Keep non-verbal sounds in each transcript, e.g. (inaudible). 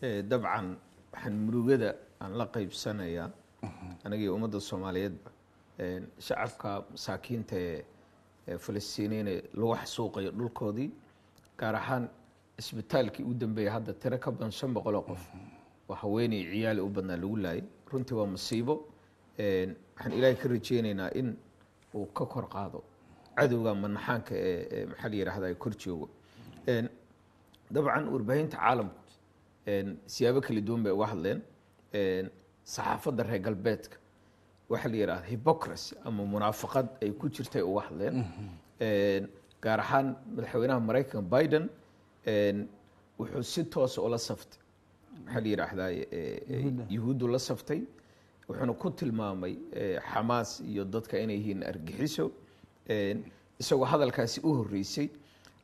Eh, dabcan waxaan murugada aan la qaybsanayaa mhm. anagii ummadda soomaaliyeedba shacabka masaakiinta ee falastiiniyiina lagu xasuuqayo dhulkoodii gaar ahaan isbitaalkii u dambeeyay hadda tiro ka badan shan boqoloo qof mhm. waa haweeney ciyaali u badnaa lagu laayay runtii waa masiibo waxaan ilaahay ka rajeynaynaa in uu ka kor qaado cadowga manaxaanka ee maxaa la yidhaahda kor joogo dabcan warbaahinta caalamku siyaabo kala duwan bay uga hadleen saxaafadda reer galbeedka waxaa la yidhahda hypocracy ama munaafaqad ay ku jirtay uga hadleen mm-hmm. gaar ahaan madaxweynaha maraykanka biden wuxuu si toosa ah ula saftay maxaa la yidhaahdaa e, e, yuhuuddu la saftay wuxuuna ku tilmaamay e, xamaas iyo dadka inay yihiin argixiso isagoo hadalkaasi u horreysay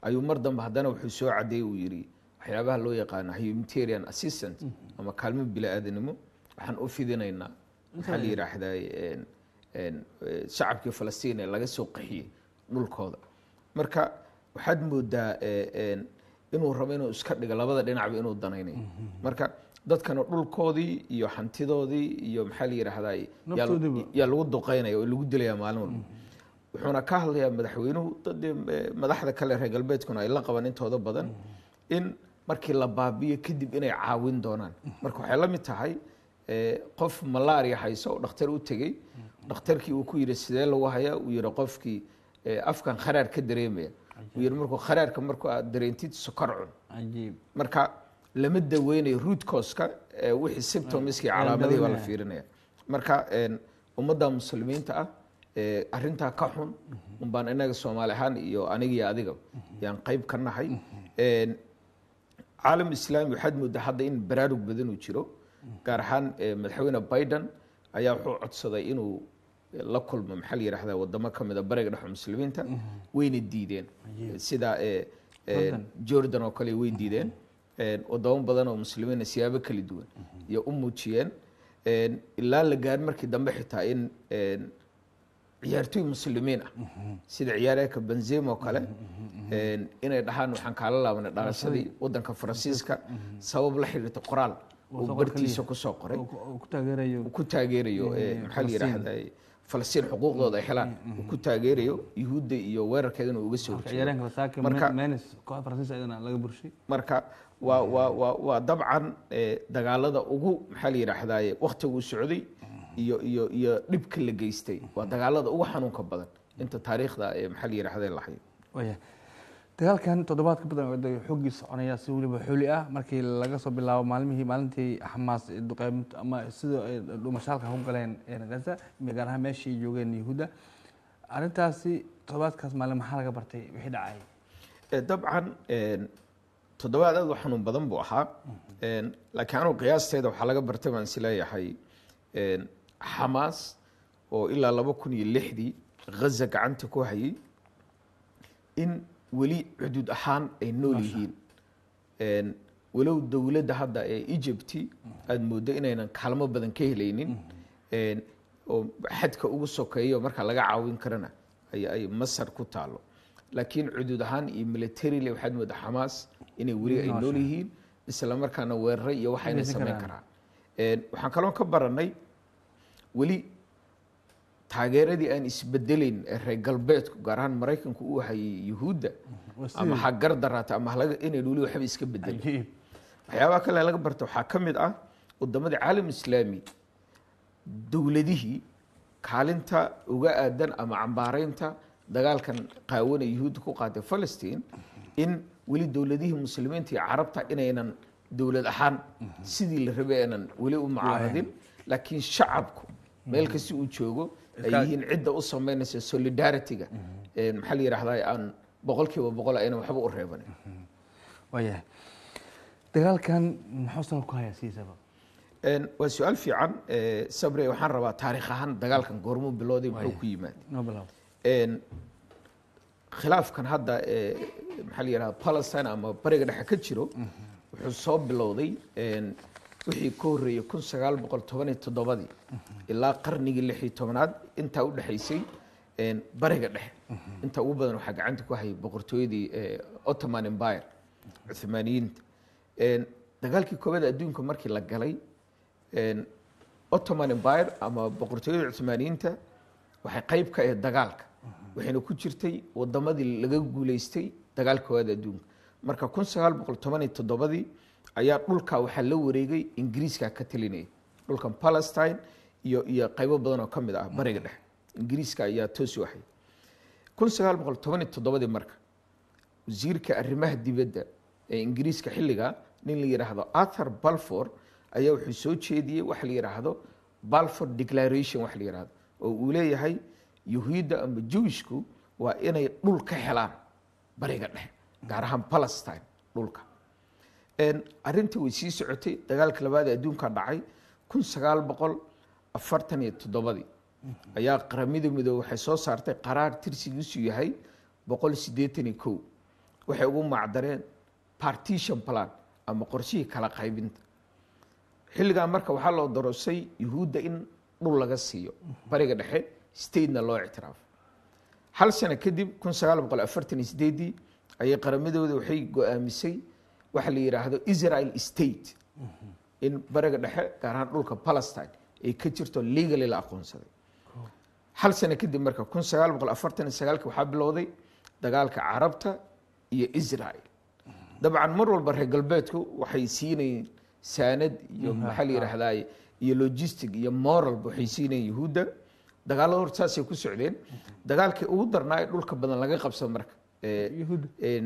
ayuu mar dambe haddana wuxuu soo cadeeyey uu yidhi waxyaabaha loo yaqaano humanitarian assistant ama kaalmo bila-aadanimo waxaan u fidinaynaa maxaa la yidhaahdaye shacabkii falastiin ee laga soo qaxiyey dhulkooda marka waxaad moodaa e, inuu rabo inuu iska dhigo labada dhinacba inuu danaynayo marka dadkana dhulkoodii iyo hantidoodii iyo maxaa la yidhaahdaay yaa lagu duqaynaya oo lagu dilaya maalin walba wuxuuna ka hadlayaa madaxweynuhu dad e, madaxda kale reer galbeedkuna ay la qaban intooda badan in markii la baabiyo kadib inay caawin doonaan marka waxay la mid tahay eh, qof malaria hayso oo dhakhtar u tegey dhakhtarkii uu ku yidhi sidee lagu hayaa uu yihi qofkii eh, afkan kharaar ka dareemaya uu yihi markuu kharaarka marku aad dareentid sokor cun marka lama daweynayo ruudkooska eh, wixii symptomiskii calaamadihii baa la fiirinaya marka ummadda muslimiinta ah arintaa ka xun unbaan inaga soomaali ahaan iyo aniga iyo yaan qeyb ka nahay mm-hmm caalam islaami waxaad moodaa hadda in baraarug badan uu jiro gaar ahaan eh, madaxweyne biden ayaa wuxuu codsaday inuu eh, la kulmo maxaa la yidhaahdaa wadamo ka mid bariga dhexo muslimiinta wayna diideen sida eh, jordan oo kale way diideen wadamo badan oo muslimiina siyaabo kala duwan mm-hmm. iyo u muujiyeen ilaa la gaar markii dambe xitaa in ciyaartooy muslimiin ah sida ciyaaryaanka benzema oo kale inay dhahaan waxaan kaala laabanay dhalashadii wadanka faransiiska sabab la xiriirta qoraal oo bartiisa kusoo qoray ku taageerayo maxaa la yidhaahdaa falastiin xuquuqdooda ay helaan mm, mm, uu ku mm. taageerayo yuhuudda iyo weerarkeedana in uga soo horjeedo waa waa waa waa dabcan dagaalada ugu maxaa la yidhaahdaa waqtigu socday iyo iyo iyo dhibka la geystay waa dagaalada ugu xanuunka badan inta taariikhda ee maxaa la yidhaahdee lahayd waya dagaalkan toddobaad badan oday xooggii soconaya si weliba xuli ah markii laga soo bilaabo maalmihii maalintii xamaas duqeyb ama sida ay dhumashaalka ku galeen gaza gaar ahaan meeshii joogeen yahuudda arrintaasi toddobaadkaas maalin maxaa laga bartay wixii dhacay eh, dabcan toddobaad aad u xanuun badan buu ahaa mm-hmm. laakiin anugu qiyaasteeda waxaa laga bartay baan isleeyahay xamaas oo ilaa laba kun iyo lixdii ghaza gacanta ku hayay in weli xuduud ahaan ay nool yihiin walow dowladda hadda ee egypti aada moodo inaynan kaalmo badan ka helaynin mm-hmm. oo xadka ugu sokeeyo markaa laga caawin karana ayay masar ku taalo laakiin cuduud ahaan iyo militarile waxaad moodaa xamaas inay weli ay nool yihiin isla markaana weerare iyo waxayna samayn karaan waxaan kaloo ka baranay weli taageeradii aan isbedelayn ee reer galbeedku gaar ahaan maraykanku u hayay yuhuudda ama ha gar daraata ama inayn weli waxba iska bedelin waxyaabaha kale laga barta waxaa ka mid ah wadamadii caalam islaami dowladihii kaalinta uga aadan ama cambaaraynta dagaalkan qaawana yuhuudda ku qaatay falastiin in weli dowladihii muslimiinta iyo carabta inaynan dowlad ahaan mhm. sidii la rabay aanan weli u mucaaradin laakiin shacabku meel kasti uu joogo ay yihiin cidda u samaynaysa solidarity-ga mhm. maxaa la yidhaahdaa aan boqol kiiba boqol ayna waxba u reebanin mhm. waayahay dagaalkan muxuu sabab ku hayaa siisaba waa su-aal fiican sabre waxaan rabaa taarikh ahaan dagaalkan goormuu bilowday muxuu ku yimaad khilaafkan hadda maxaa la yidhahdaa palestine ama bariga dhexe ka jiro mhm. wuxuu soo bilowday wixii ka horeeyey kun sagaal boqol toban iyo toddobadii ilaa qarnigii lix tobnaad intaa udhexaysay bariga dhexe inta ugu badan waxaa gacanta ku hayay boqortooyadii eh, ottoman empire cuhmaaniyiinta dagaalkii koobaad adduunka markii la galay ottoman empire ama boqortooyada cuhmaaniyiinta waxay qayb ka ahayd dagaalka waxayna ku jirtay wadamadii laga guuleystay dagaalka koowaad adduunka marka kun sagaal boqol toban iyo toddobadii ayaa dhulka waxaa la wareegay ingiriiska ka talinaya dhulkan palestine iyo iyo qaybo badan oo kamid ah bariga dhexe ingiriiska ayaa toosi waxay kun sagaal boqol tobaniyo toddobadii marka wasiirka arrimaha dibadda ee ingiriiska xilliga nin la yidhaahdo arthur balfor ayaa wuxuu soo jeediyey waxa la yidhaahdo balfour declaration waxa la yidhaahdo oo uu leeyahay yuhuudda ama jewishku waa inay dhul ka helaan bariga dhexe gaar ahaan palestine dhulka arrintii way sii socotay dagaalka labaad ee adduunkan dhacay kun sagaal boqol afartan iyo toddobadii ayaa qaramada midoobe waxay soo saartay qaraar tirsigiisu yahay boqol siddeetan iyo kow waxay ugu macdareen partition plan ama qorshihii kala qaybinta xilligaa marka waxaa loo darosay yuhuudda in dhul laga siiyo bariga dhexe statena loo ictiraafo hal sano kadib kun sagaal boqol afartan iyo sideedii ayay qaramadooda waxay go-aamisay waxa la yidhaahdo israel state in bariga dhexe gaar ahaan dhulka palestine ay ka jirto legally la aqoonsaday hal sano kadib marka kun sagaal boqol afartan iyo sagaalki waxaa bilowday dagaalka carabta iyo israel dabcan mar walba reer galbeedku waxay siinayeen saanad iyo mm-hmm. maxaa la yidhaahdaay iyo logistic iyo moralba waxay siinayeen yahuudda dagaallada hor saasay ku socdeen mm-hmm. dagaalkii ugu darnaa ee dhulka badan laga qabsado marka Eh, eh,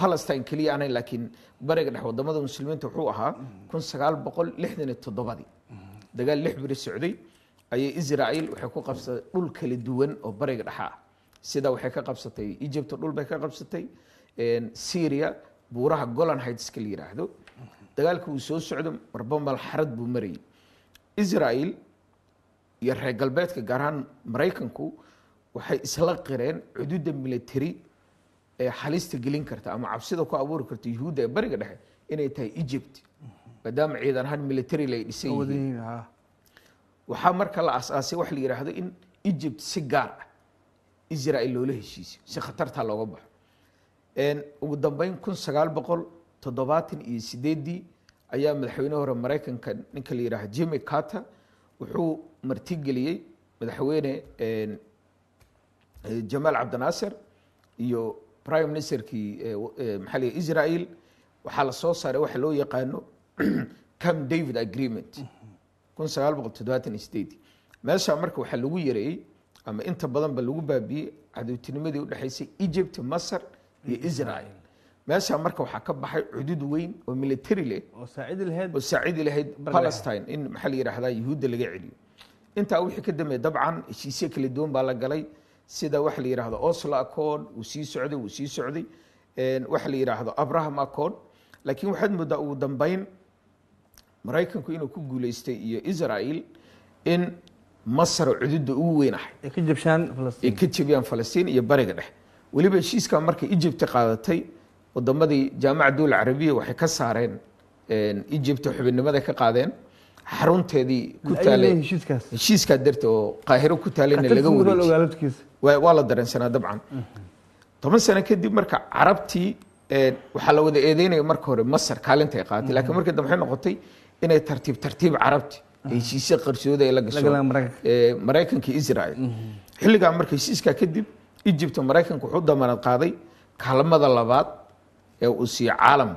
palestine keliya ahayn laakiin bariga dhex wadamada muslimiinta wuxuu ahaa kun sagaal boqol lixdan iyo toddobadii dagaal lix biri socday ayay israa'iil waxay ku qabsatay dhul kala duwan oo bariga dhexa ah sidaa waxay ka qabsatay egypt dhul bay ka qabsatay eh, syria buuraha golan heightska la yidhaahdo dagaalka uu soo socdo marba malxarad buu marayay israa'iil iyo reer galbeedka gaar maraykanku waxay isla qireen cududa military ee halista gelin karta ama cabsida ku abuuri karta yuhuudda ee bariga dhexe inay tahay egypt maadaama ciidan ahaan military lay dhisan yihiin waxaa marka la asaasay waxa la yidhaahdo in egypt si gaar ah israel loola heshiisiyo si khatartaa looga baxo ugu dambeyn kun sagaal boqol toddobaatan iyo sideeddii ayaa madaxweyne hore maraykanka ninka la yidhaaha jimmy carter wuxuu martigeliyey madaxweyne jamaal cabdinaasir iyo prime ministerkii maxaa israel waxaa la saaray waxa loo yaqaano (clears throat) camp david agreement kun sagaal boqol toddobaatan sideed meeshaa marka waxaa lagu yareeyey ama inta badan lagu baabiiyey cadowtinimadii udhexaysay egypt masar iyo mm-hmm. israel meeshaa marka waxaa ka baxay cudud weyn oo military leh oo saacidi lahayd palestine in maxaa la yidhaahdaa yuhuudda laga celiyo intaa wixii ka dambeeye dabcan heshiisye kala duwan baa la galay sida waxa la yidhaahdo oslo accord wuu sii socday wuu sii socday waxa la yidhaahdo abraham accord laakiin waxaad moodaa ugu dambeyn maraykanku inuu ku guuleystay iyo israel in masar cududa ugu weynahay ay ka jebiyaan falastiin iyo bariga dhex weliba heshiiskaa markay egypt qaadatay wadamadii jaamacad dowla carabiya waxay ka saareen egypt xubinnimaday ka qaadeen xarunteedii ku taalay heshiiskaa darteed oo qaahiro ku taaleyna laga wareejiy waa la dareensanaa dabcan toban sano kadib marka carabtii waxaa la wada eedeynaya marka hore masar kaalinta ay qaadatay lakiin markii dambe waxay noqotay inay tartiib tartiib carabti heshiisyo qarsooda la gasho maraykanka israel xilligaa marka heshiiskaa kadib egypt maraykanka wuxuu damanaad qaaday kaalmada labaad ee uu siiyo caalam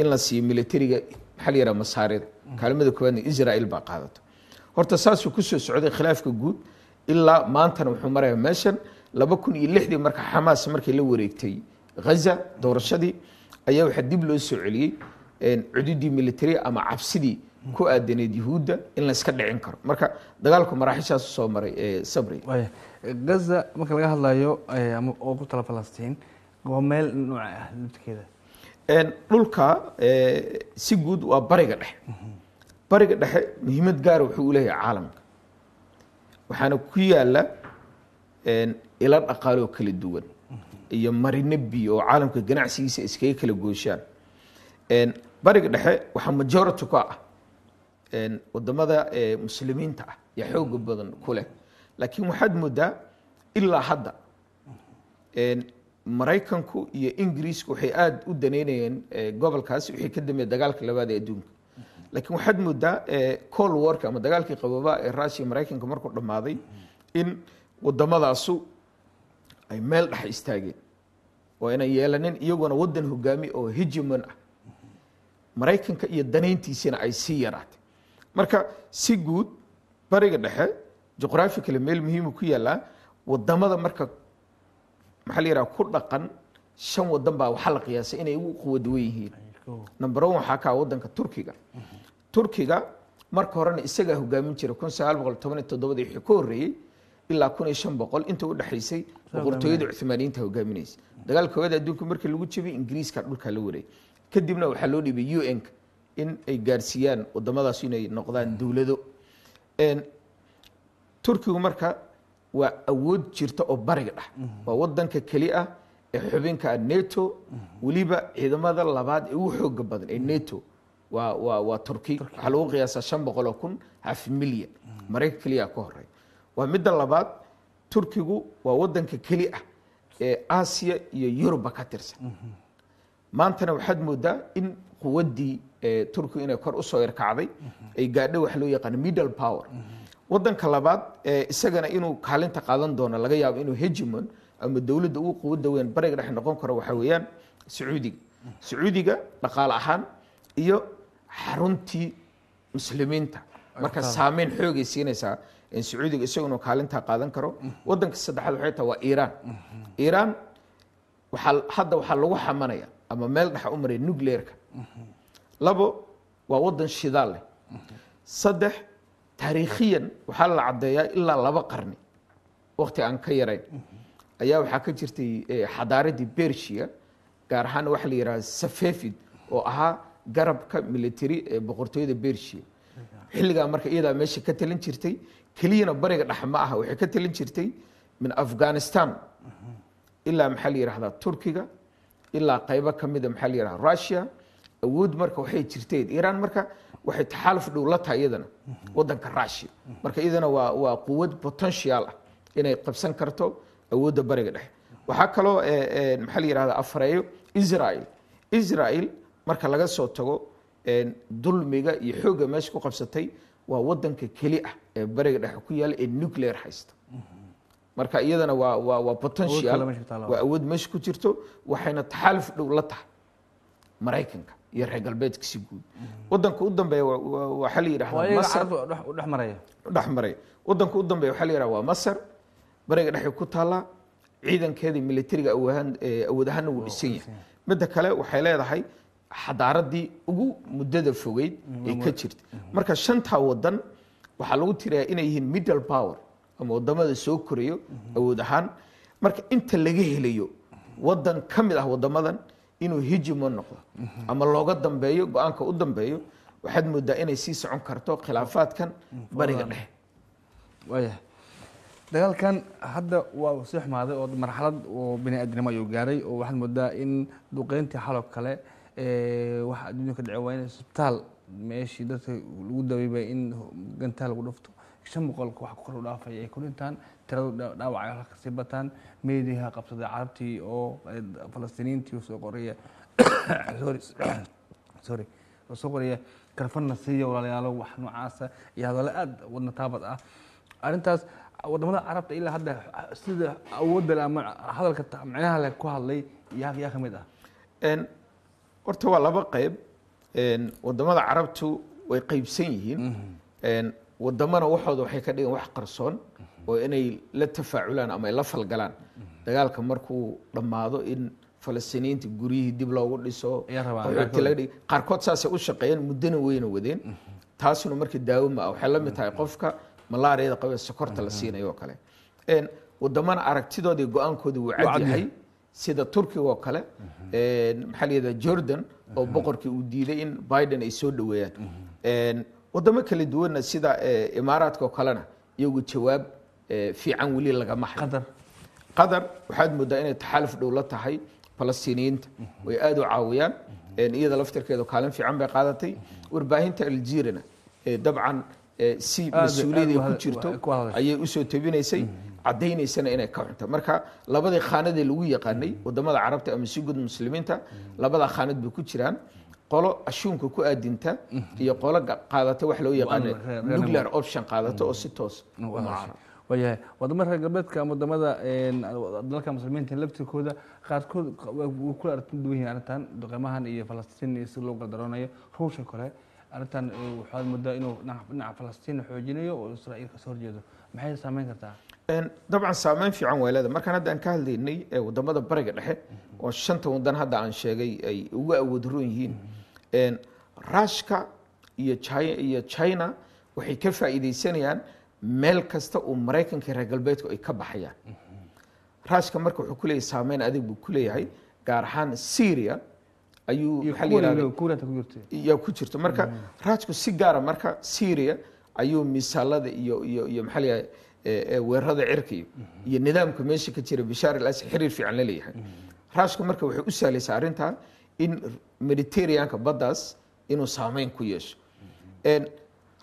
in la siiyo militariga maxaa la masaarida kaalmada koowaadna israel baa qaadato horta saasuu kusoo socday khilaafka guud ilaa maantana wuxuu marayaa meeshan laba kun iyo lixdii marka xamaas markii la wareegtay haza doorashadii ayaa waxaa dib loo soo celiyey cududii military ama cabsidii ku aadaneed yuhuudda in layska dhicin karo marka dagaalku maraaxishaas soo maray ee sabri gaza marka laga hadlayo ama ku tala falastiin waa meel nooca ah lubtikeeda dhulka si guud waa bariga dhexe mhm. bariga dhexe muhiimad gaara ah wuxuu uleeyahay caalamka waxaana ku yaala ila dhaqaale oo kala duwan iyo marino biyo oo caalamka ganacsigiisa iskaga kala gooshaan bariga dhexe waxaa majority ka ah wadamada muslimiinta ah yaa xooga badan ku leh laakiin waxaad moodaa ilaa hadda maraykanku iyo ingiriisku waxay aada u daneynayeen gobolkaasi wixii ka dambeeya dagaalka labaad ee adduunka lakiin waxaad moodaa eh, col warka ama dagaalkii qaboobaha ee russiya maraykanka markuu dhammaaday in wadamadaasu ay meel dhex istaageen oo aynan yeelanin iyagoona wadan hogaami oo hijiman ah maraykanka iyo danayntiisina ay sii yaraatay marka si guud bariga dhexe juqraficale meel muhiimu ku yaallaa wadamada marka maxaa la yidhaha ku dhaqan shan wadan baa waxaa la qiyaasay inay ugu quwadawen yihiin number one waxaa kaa ah wadanka turkiga mm-hmm turkiga marka horena isagaa hogaamin jiray kun sagaal boqol tobaniyo toddobadii wixii ka horreeyey ilaa kun iyo shan boqol inta u dhexaysay boqortooyada cumaaniyiinta hogaaminaysa dagaalka hogada adduunka markii lagu jebiyey ingiriiska dhulkaa la wareeyay kadibna waxaa loo dhiibay u n in ay gaarsiiyaan wadamadaas inay noqdaan dowlado turkigu marka waa awood jirta oo bariga dhah mhm. waa wadanka keli ah ee xubinka neto mhm. weliba ciidamada labaad ee ugu xooga badan ee neto waa turki waxaa lagu qiyaasaa shan boqol oo kun haf milyan mareyka keliya ka horey waa midda labaad turkigu waa wadanka keli ah ee aasiya iyo yuruba ka tirsan maantana waxaad moodaa in quwadii turkigu inay kor usoo yarkacday ay gaadho wax loo yaqaano middle power wadanka labaad isagana inuu kaalinta qaadan doono laga yaabo inuu hegimon ama dowladda ugu quwada weyn bariga dhex noqon karo waxaa weeyaan sacuudiga sacuudiga dhaqaale ahaan iyo xaruntii muslimiinta marka saameyn xoogay siinaysaa in sacuudiga isaguna kaalintaa qaadan karo mm. wadanka saddexaad waxay tahay waa iiraan mm-hmm. iiraan waaa hadda waxaa lagu xamanaya ama meel dhexa u maraya nucleerka mm-hmm. labo waa wadan shidaal leh mm-hmm. saddex taariikhiyan waxaa la caddeeyaa ilaa laba qarni wakti aan ka yarayn ayaa waxaa ka jirtay eh, xadaaradii bersia gaar ahaan waxa la yidhahda safefid oo ahaa garabka military ee boqortooyada bersia xilligaa marka iyadaa meesha ka talin jirtay keliyana bariga dhex ma aha waxay ka talin jirtay min afghanistan ilaa maxaa la yihahdaa turkiga ilaa qaybo ka maxaa la yihahda russia awood marka waxay jirteed iiraan marka waxay taxaaluf dhow la tahay iyadana wadanka russia marka iyadana waa waa quwad potential ah inay qabsan karto awoodda bariga dhexe waxaa kaloo maxaa la yihahda afareeyo israel israel marka laga soo tago dulmiga iyo xoogga meesha ku qabsatay waa wadanka keli ah ee bariga dhexe ku yaala ee nuclear haysta marka iyadana waa waa waa potential waa awood meesha ku jirto waxayna taxaaluf dhow la tahay maraykanka iyo reer galbeedkasi guud wadanka u dambeeya waxaa la yidhahdaa wadanka u dambeeya waxaa la yidhahda waa masar bariga dhexe ku taallaa ciidankeeda militariga awood ahaana wuu dhisan yahay midda kale waxay leedahay xadaaradii ugu muddada fogeyd ee ka jirta marka shantaa wadan waxaa lagu tirayaa inay yihiin middle power ama wadamada soo korayo awood ahaan marka inta laga helayo wadan ka mid ah wadamadan inuu hijimo noqdo ama looga dambeeyo go-aanka u dambeeyo waxaad moodaa inay sii socon karto khilaafaadkan bariga dhexe waaya dagaalkan hadda waa sii xumaaday oo marxalad oo bani aadnimo ayuu gaaray oo waxaad moodaa in duqeyntii xaloo kale Eh, waxaa adduunya ka dhece waa in isbitaal meeshii dadka lagu dabayba in gantaa lagu dhafto shan boqolka wax kor u dhaafay ay ku dhintaan tirada dhaawaca halkasii bataan meediha qabsaday carabtii oo eh, falastiiniintii soo qoraya (coughs) sorry oo (coughs) soo qoraya karfanna siiya walaalayaalo wax noocaasa ah, iyo hadallo aada wadna taabad ah arrintaas wadamada carabta ilaa hadda sida awoodda ama hadalka macnaha le ku hadlay yaa yaa ka mid ah horta waa laba qeyb wadamada carabtu way qeybsan yihiin mhm. wadamana waxooda waxay ka dhigan wax qarsoon mhm. oo inay la tafaaculaan ama ay la falgalaan mhm. dagaalka markuu dhammaado in falastiiniyiinta guryihii dib loogu dhiso qaarkood saasay u shaqeeyeen muddana weyna wadeen taasuna marka daawo ma ah waxay la mid tahay qofka malaariyada qabee sokorta la siinayo oo kale wadamana aragtidoodii go-aankooda wuu cadyahay sida turkiga oo kale maxaa la yidhahda jordan oo boqorkii uu diiday in biden ay soo dhoweeyaan waddamo kala duwanna sida imaaraadka oo kalena iyagu jawaab fiican weli lagama hayo qatar waxaad moodaa inay taxaaluf dhow la tahay falastiiniyiinta way aada u caawiyaan iyada laftirkeeda kaalin fiican bay qaadatay warbaahinta aljeerina dabcan si mas-uuliyadii ku jirto ayay usoo tabinaysay cadaynaysana inay ka cunta marka labadii khaanadee lagu yaqaanay wadamada carabta ama si gud muslimiinta labada khaanad bay ku jiraan qolo ashuunka ku aadinta iyo qolo qaadata wax loo yaqaan nuclear option qaadata oo si toos waayahay wadamo reer galbeedka ama wadamada dalka muslimiinta laftirkooda qaarkood kula artinduwanyihin arrintan duqeymahan iyo falastiin si loo gardaroonayo ruusha kale arrintan eh, waxaad moodaa inuu dhinaca falastiin xoojinayo oo israa'iil kasoo horjeedo maxay saameyn kartaa dabcan saameyn fiican way leedahay markaan hadda aan ka hadlaynay wadamada bariga dhexe oo shanta wadan hadda aan sheegay ay ugu awood yihiin ruushka iyo iyo china waxay ka faa'iidaysanayaan meel kasta oo maraykanka reer galbeedku ay ka baxayaan ruushka marka wuxuu ku saameyn adeeg buu ku gaar ahaan syria ayuu yaa ku jirto marka mm. ruushku si gaara ah, marka syria ayuu misaalada iyo iyo iyo maxaa la yidhahda weerada cirki iyo nidaamka meesha ka jira bishaar al-asi xiriir fiican la leeyahay ruushka marka waxay u sahlaysa arrintaa in mediterraneanka baddaas inuu saameyn ku yeesho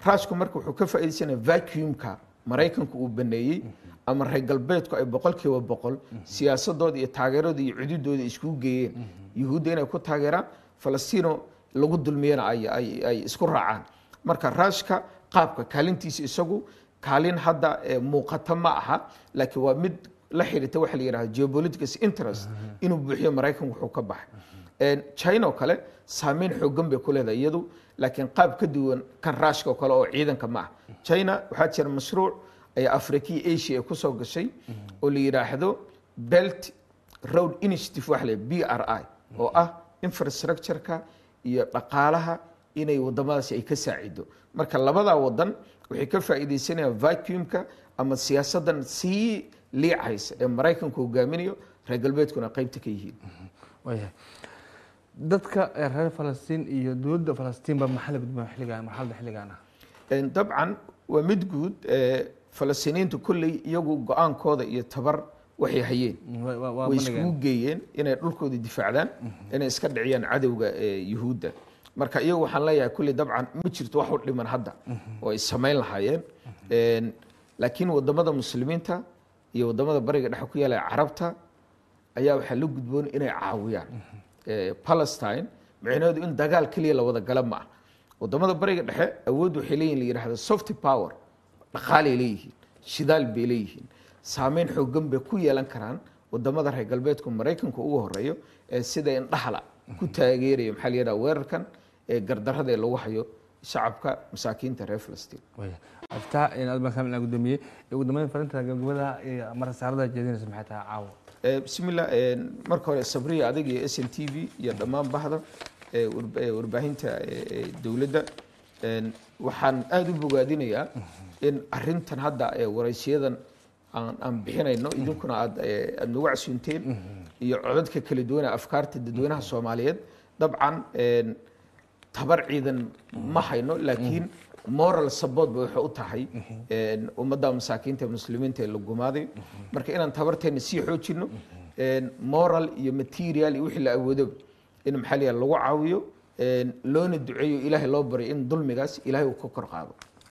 ruushku marka wuxuu ka faa'iidaysanaya vacuumka maraykanku uu baneeyey ama reer galbeedku ay boqol boqol siyaasadooda iyo taageeradooda iyo cududooda iskugu geeyeen yuhuudda inay ku taageeraan falastiino lagu dulmiyana ay ay isku raacaan marka ruushka qaabka kaalintiisa isagu kaalin hadda muuqata ma aha laakiin waa mid la xidhiirta waxa la yidhahdo geopolitics interest inuu buuxiyo maraykan wuxuu ka baxay china oo kale saameyn xoogan bay ku leedahay iyadu laakiin qaab ka duwan kan ruushka oo kale oo ciidanka ma ah china waxaa jira mashruuc ay africa iyo asia ay ku soo gashay oo la yidhaahdo belt road initiative waxa la b r i oo ah infrastructureka iyo dhaqaalaha inay waddamadaasi ay ka saacido marka labadaa waddan waxay ka faa'iidaysanayaan vacuumka ama siyaasaddan sii liicaysa ee maraykanku hogaaminayo reer galbeedkuna qeybta ka yihiin (laughs) dadka eh, reer falastiin iyo dowladda falastiinba maxaa la gudbaa xilligan marxaladda xilligaan ah dabcan waa mid guud eh, falastiiniinta kulley iyagu go-aankooda iyo tabar waxay hayeen mm, way iskugu geeyeen inay dhulkooda difaacdaan mm-hmm. inay iska dhiciyaan cadowga eh, yuhuudda marka iyagu waxaan leeyahay kulley dabcan ma jirto wax u dhiman hadda oo mhm. ay samayn lahaayeen mhm. laakiin waddamada muslimiinta iyo waddamada bariga dhexe ku yaala carabta ayaa waxaa la gudboon inay caawiyaan mhm. palestine micnaheedu in dagaal keliya la wada ma ah waddamada bariga dhexe awood waxay leeyihin la yidhahdo soft power dhaqaalay leeyihiin shidaal bay leeyihiin saameyn xoogan bay ku yeelan karaan waddamada reer galbeedku maraykanka ugu horeeyo ee sida indhahala ku taageeraya maxaa la yidhaha weerarkan gardarada ee lagu hayo shacabka masaakiinta reer filistiin afta marka hore sabriya adag iyo s n t v iyo dhammaan bahda warbaahinta dowladda waxaan aada u bogaadinayaa in arintan hadda waraysiyadan aan bixinayno idinkuna aad aad nagu casuunteen iyo codadka kala duwana afkaarta dadweynaha soomaaliyeed dabcan tabar ciidan ma hayno laakiin moral support ba waxay u tahay ummadda masaakiinta muslimiinta ee lagumaaday marka inaan tabarteena sii xoojino moral iyo material iyo wixii la awoodo in maxaa lagu caawiyo loona duceeyo ilaahay loo baryo in dulmigaas ilaahay uu ka kor qaado